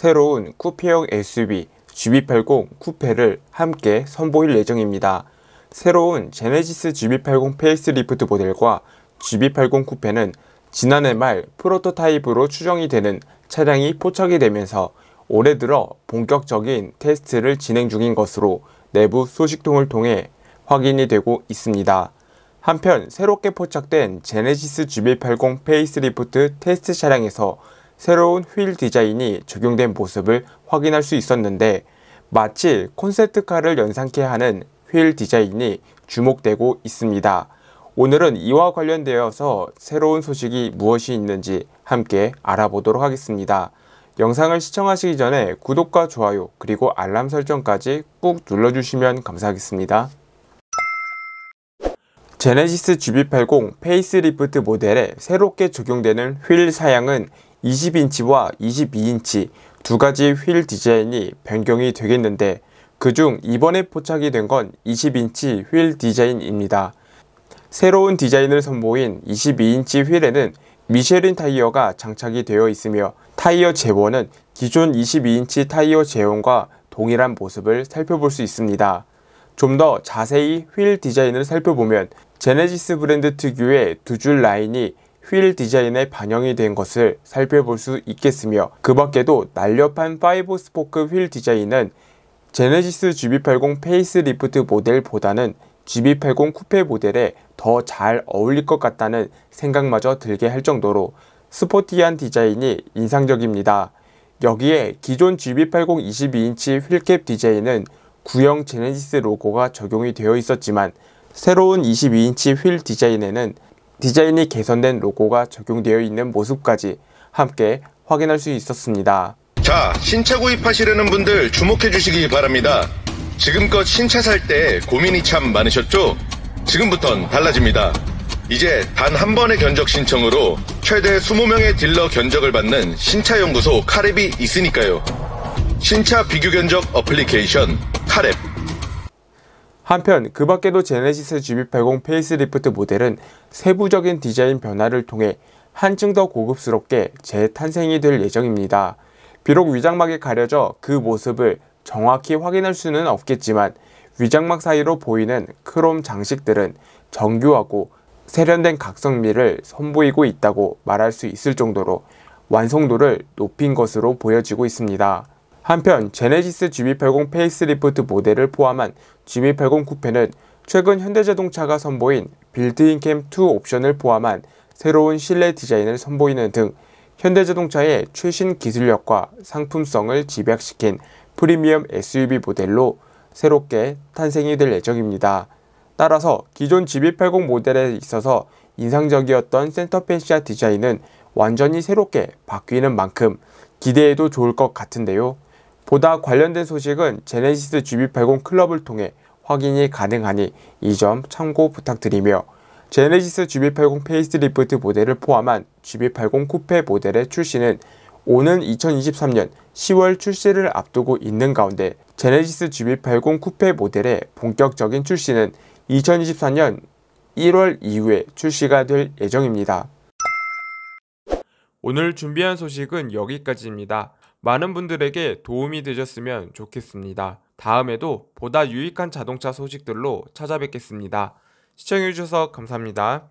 새로운 쿠페형 SUV g v 8 0 쿠페를 함께 선보일 예정입니다. 새로운 제네시스 GB80 페이스리프트 모델과 GB80 쿠페는 지난해 말 프로토타입으로 추정이 되는 차량이 포착이 되면서 올해 들어 본격적인 테스트를 진행 중인 것으로 내부 소식통을 통해 확인이 되고 있습니다. 한편 새롭게 포착된 제네시스 GB80 페이스리프트 테스트 차량에서 새로운 휠 디자인이 적용된 모습을 확인할 수 있었는데 마치 콘셉트카를 연상케 하는 휠 디자인이 주목되고 있습니다. 오늘은 이와 관련되어서 새로운 소식이 무엇이 있는지 함께 알아보도록 하겠습니다. 영상을 시청하시기 전에 구독과 좋아요 그리고 알람 설정까지 꾹 눌러주시면 감사하겠습니다. 제네시스 GB80 페이스리프트 모델에 새롭게 적용되는 휠 사양은 20인치와 22인치 두 가지 휠 디자인이 변경이 되겠는데 그 중 이번에 포착이 된 건 20인치 휠 디자인입니다. 새로운 디자인을 선보인 22인치 휠에는 미쉐린 타이어가 장착이 되어 있으며 타이어 제원은 기존 22인치 타이어 제원과 동일한 모습을 살펴볼 수 있습니다. 좀 더 자세히 휠 디자인을 살펴보면 제네시스 브랜드 특유의 두 줄 라인이 휠 디자인에 반영이 된 것을 살펴볼 수 있겠으며 그 밖에도 날렵한 5 스포크 휠 디자인은 제네시스 GB80 페이스리프트 모델보다는 GB80 쿠페 모델에 더 잘 어울릴 것 같다는 생각마저 들게 할 정도로 스포티한 디자인이 인상적입니다. 여기에 기존 GB80 22인치 휠캡 디자인은 구형 제네시스 로고가 적용이 되어 있었지만 새로운 22인치 휠 디자인에는 디자인이 개선된 로고가 적용되어 있는 모습까지 함께 확인할 수 있었습니다. 자, 신차 구입하시려는 분들 주목해 주시기 바랍니다. 지금껏 신차 살 때 고민이 참 많으셨죠? 지금부턴 달라집니다. 이제 단 한 번의 견적 신청으로 최대 20명의 딜러 견적을 받는 신차 연구소 카랩이 있으니까요. 신차 비교 견적 어플리케이션 카랩 한편 그 밖에도 제네시스 GB80 페이스리프트 모델은 세부적인 디자인 변화를 통해 한층 더 고급스럽게 재탄생이 될 예정입니다. 비록 위장막이 가려져 그 모습을 정확히 확인할 수는 없겠지만 위장막 사이로 보이는 크롬 장식들은 정교하고 세련된 각성미를 선보이고 있다고 말할 수 있을 정도로 완성도를 높인 것으로 보여지고 있습니다. 한편 제네시스 g v 8 0 페이스리프트 모델을 포함한 g v 8 0 쿠페는 최근 현대자동차가 선보인 빌트인 캠2 옵션을 포함한 새로운 실내 디자인을 선보이는 등 현대자동차의 최신 기술력과 상품성을 집약시킨 프리미엄 SUV 모델로 새롭게 탄생이 될 예정입니다. 따라서 기존 g v 8 0 모델에 있어서 인상적이었던 센터페시아 디자인은 완전히 새롭게 바뀌는 만큼 기대해도 좋을 것 같은데요. 보다 관련된 소식은 제네시스 GB80 클럽을 통해 확인이 가능하니 이 점 참고 부탁드리며 제네시스 GB80 페이스리프트 모델을 포함한 GB80 쿠페 모델의 출시는 오는 2023년 10월 출시를 앞두고 있는 가운데 제네시스 GB80 쿠페 모델의 본격적인 출시는 2024년 1월 이후에 출시가 될 예정입니다. 오늘 준비한 소식은 여기까지입니다. 많은 분들에게 도움이 되셨으면 좋겠습니다. 다음에도 보다 유익한 자동차 소식들로 찾아뵙겠습니다. 시청해주셔서 감사합니다.